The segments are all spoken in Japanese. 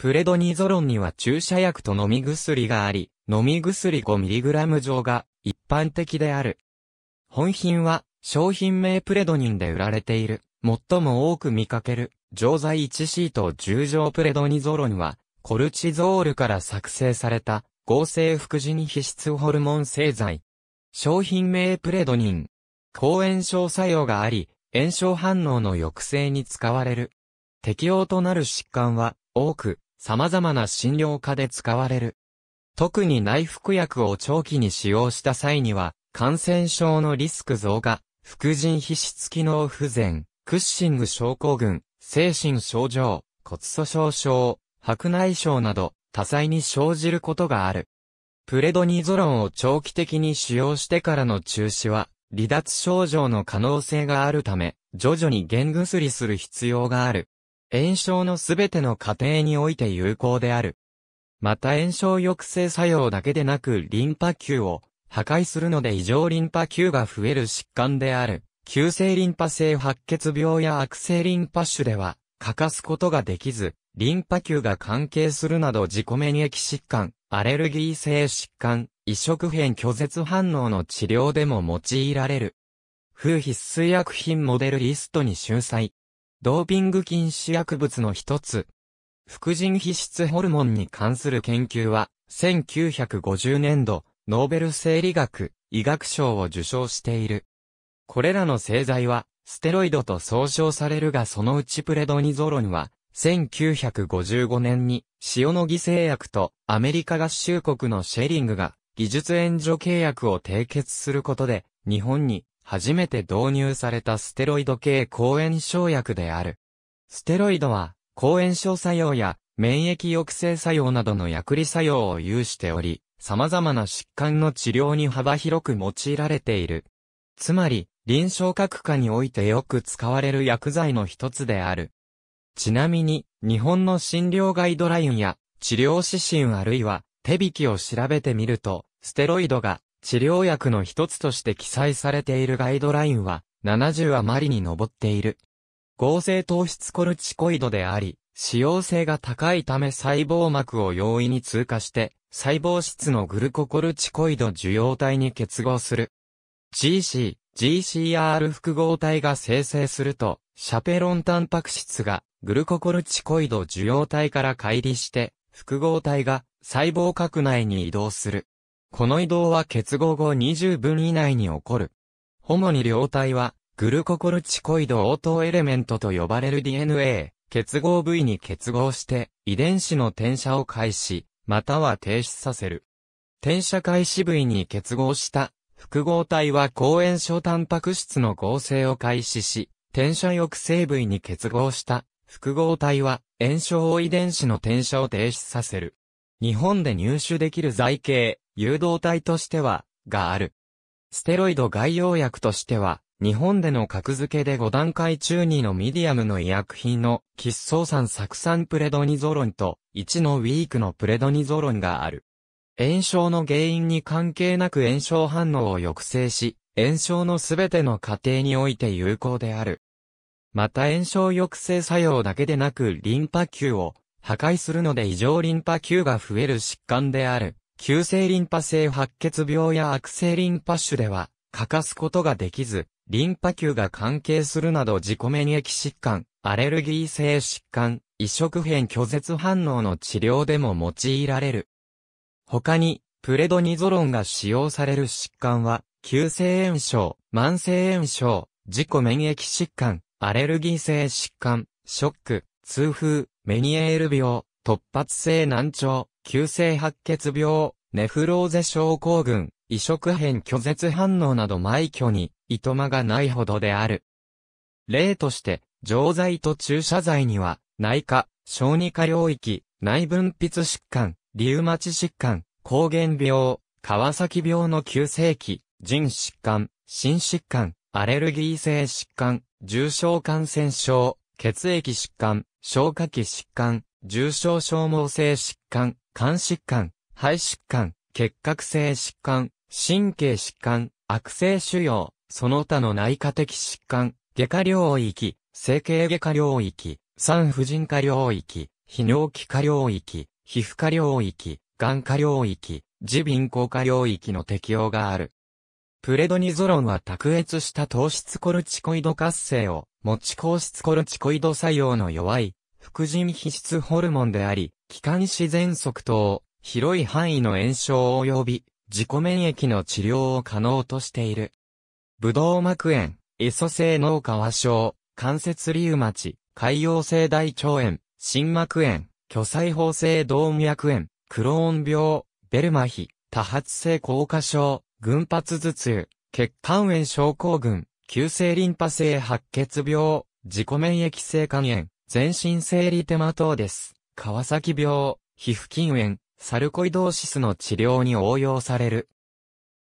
プレドニゾロンには注射薬と飲み薬があり、飲み薬 5mg 錠が一般的である。本品は商品名プレドニンで売られている。最も多く見かける錠剤1シート10錠プレドニゾロンはコルチゾールから作成された合成副腎に皮質ホルモン製剤。商品名プレドニン。抗炎症作用があり、炎症反応の抑制に使われる。適応となる疾患は多く、様々な診療科で使われる。特に内服薬を長期に使用した際には、感染症のリスク増加、副腎皮質機能不全、クッシング症候群、精神症状、骨粗鬆症、白内障など、多彩に生じることがある。プレドニゾロンを長期的に使用してからの中止は、離脱症状の可能性があるため、徐々に減薬する必要がある。炎症のすべての過程において有効である。また炎症抑制作用だけでなくリンパ球を破壊するので異常リンパ球が増える疾患である。急性リンパ性白血病や悪性リンパ腫では欠かすことができず、リンパ球が関係するなど自己免疫疾患、アレルギー性疾患、移植変拒絶反応の治療でも用いられる。風必須薬品モデルリストに収載。ドーピング禁止薬物の一つ。副腎皮質ホルモンに関する研究は、1950年度、ノーベル生理学、医学賞を受賞している。これらの製剤は、ステロイドと総称されるがそのうちプレドニゾロンは、1955年に、塩野義製薬とアメリカ合衆国のシェリングが、技術援助契約を締結することで、日本に初めて導入されたステロイド系抗炎症薬である。ステロイドは、抗炎症作用や免疫抑制作用などの薬理作用を有しており、様々な疾患の治療に幅広く用いられている。つまり、臨床核化においてよく使われる薬剤の一つである。ちなみに、日本の診療ガイドラインや治療指針あるいは手引きを調べてみると、ステロイドが治療薬の一つとして記載されているガイドラインは70余りに上っている。合成糖質コルチコイドであり、使用性が高いため細胞膜を容易に通過して、細胞質のグルココルチコイド受容体に結合する。GC、GCR 複合体が生成すると、シャペロンタンパク質がグルココルチコイド受容体から乖離して、複合体が細胞核内に移動する。この移動は結合後20分以内に起こる。主に両体は、グルココルチコイド応答エレメントと呼ばれる DNA、結合部位に結合して、遺伝子の転写を開始、または停止させる。転写開始部位に結合した複合体は抗炎症タンパク質の合成を開始し、転写抑制部位に結合した複合体は炎症遺伝子の転写を停止させる。日本で入手できる剤形、誘導体としては、がある。ステロイド外用薬としては、日本での格付けで5段階中2のミディアムの医薬品の、喫相酸酢酸プレドニゾロンと、1のウィークのプレドニゾロンがある。炎症の原因に関係なく炎症反応を抑制し、炎症のすべての過程において有効である。また炎症抑制作用だけでなくリンパ球を破壊するので異常リンパ球が増える疾患である、急性リンパ性白血病や悪性リンパ腫では、欠かすことができず、リンパ球が関係するなど自己免疫疾患、アレルギー性疾患、移植変拒絶反応の治療でも用いられる。他に、プレドニゾロンが使用される疾患は、急性炎症、慢性炎症、自己免疫疾患、アレルギー性疾患、ショック、痛風、メニエール病、突発性難聴、急性白血病、ネフローゼ症候群、移植変拒絶反応など埋挙に、いとまがないほどである。例として、錠剤と注射剤には、内科、小児科領域、内分泌疾患、リウマチ疾患、抗原病、川崎病の急性期、腎疾患、心疾患、アレルギー性疾患、重症感染症、血液疾患、消化器疾患、重症消耗性疾患、肝疾患、肺疾患、結核性疾患、神経疾患、悪性腫瘍、その他の内科的疾患、外科領域、整形外科領域、産婦人科領域、泌尿器科領域、皮膚科領域、眼科領域、耳鼻咽喉科領域の適用がある。プレドニゾロンは卓越した糖質コルチコイド活性を持ち硬質コルチコイド作用の弱い、副腎皮質ホルモンであり、気管支喘息等、広い範囲の炎症及び、自己免疫の治療を可能としている。ブドウ膜炎、エソ性脳化症、関節リウマチ、海洋性大腸炎、心膜炎、巨細胞性動脈炎、クローン病、ベルマヒ、多発性硬化症、群発頭痛、血管炎症候群、急性リンパ性白血病、自己免疫性肝炎、全身生理テマ等です。川崎病、皮膚筋炎、サルコイドーシスの治療に応用される。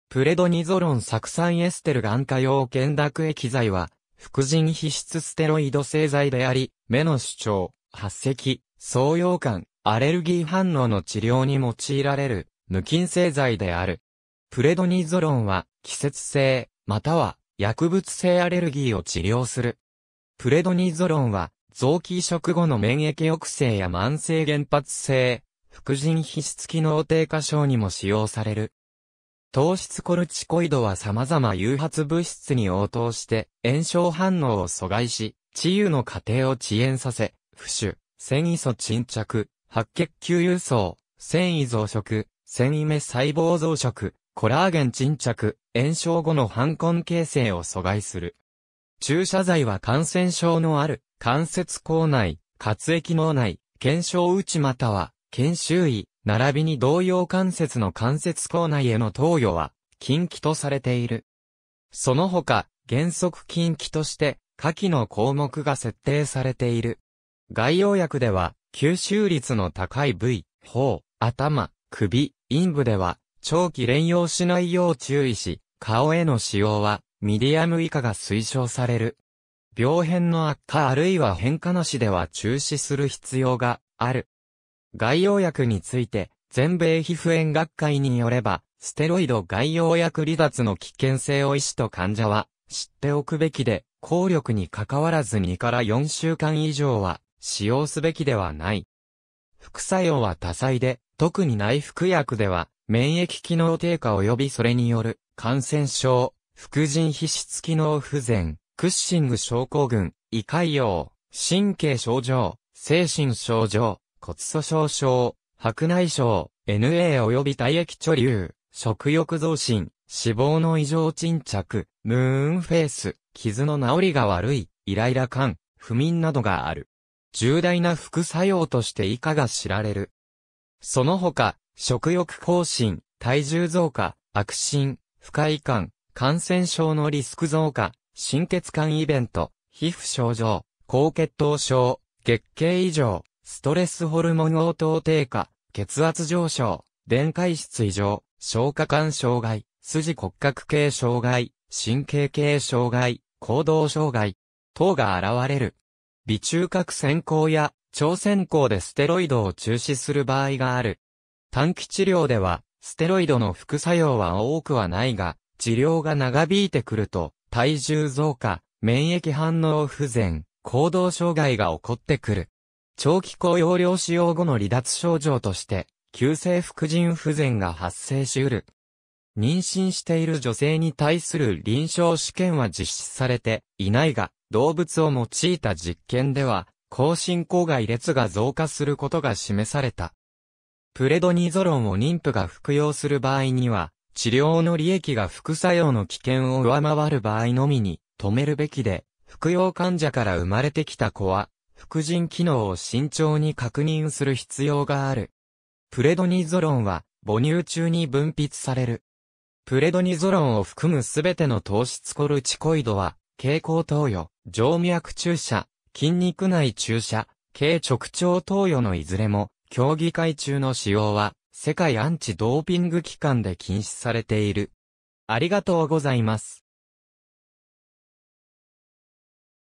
プレドニゾロン酢酸エステル眼科用原濁液剤は、副腎皮質ステロイド製剤であり、目の主張、発石、創用感、アレルギー反応の治療に用いられる、無菌製剤である。プレドニゾロンは、季節性、または薬物性アレルギーを治療する。プレドニゾロンは、臓器移植後の免疫抑制や慢性原発性、副腎皮質機能低下症にも使用される。糖質コルチコイドは様々誘発物質に応答して炎症反応を阻害し、治癒の過程を遅延させ、不腫、繊維素沈着、白血球輸送、繊維増殖、繊維目細胞増殖、コラーゲン沈着、炎症後の反根形成を阻害する。注射剤は感染症のある、関節口内、滑液脳内、検証内または、検周囲、並びに同様関節の関節口内への投与は、禁忌とされている。その他、原則禁忌として、下記の項目が設定されている。概要薬では、吸収率の高い部位、頬、頭、首、陰部では、長期連用しないよう注意し、顔への使用は、ミディアム以下が推奨される。病変の悪化あるいは変化なしでは中止する必要がある。外用薬について、全米皮膚炎学会によれば、ステロイド外用薬離脱の危険性を医師と患者は知っておくべきで、効力に関わらず2から4週間以上は使用すべきではない。副作用は多彩で、特に内服薬では免疫機能低下及びそれによる感染症、副腎皮質機能不全、クッシング症候群、胃潰瘍、神経症状、精神症状、骨粗鬆症、白内障、NA 及び体液貯留、食欲増進、脂肪の異常沈着、ムーンフェイス、傷の治りが悪い、イライラ感、不眠などがある。重大な副作用として以下が知られる。その他、食欲更新、体重増加、悪心、不快感、感染症のリスク増加、心血管イベント、皮膚症状、高血糖症、月経異常、ストレスホルモン応答低下、血圧上昇、電解質異常、消化管障害、筋骨格系障害、神経系障害、行動障害、等が現れる。微中核先行や超先行でステロイドを中止する場合がある。短期治療では、ステロイドの副作用は多くはないが、治療が長引いてくると、体重増加、免疫反応不全、行動障害が起こってくる。長期高用量使用後の離脱症状として、急性副腎不全が発生しうる。妊娠している女性に対する臨床試験は実施されていないが、動物を用いた実験では、高進行外列が増加することが示された。プレドニゾロンを妊婦が服用する場合には、治療の利益が副作用の危険を上回る場合のみに止めるべきで、服用患者から生まれてきた子は、副腎機能を慎重に確認する必要がある。プレドニゾロンは、母乳中に分泌される。プレドニゾロンを含むすべての糖質コルチコイドは、蛍光投与、静脈注射、筋肉内注射、軽直腸投与のいずれも、競技会中の使用は、世界アンチドーピング機関で禁止されている。ありがとうございます。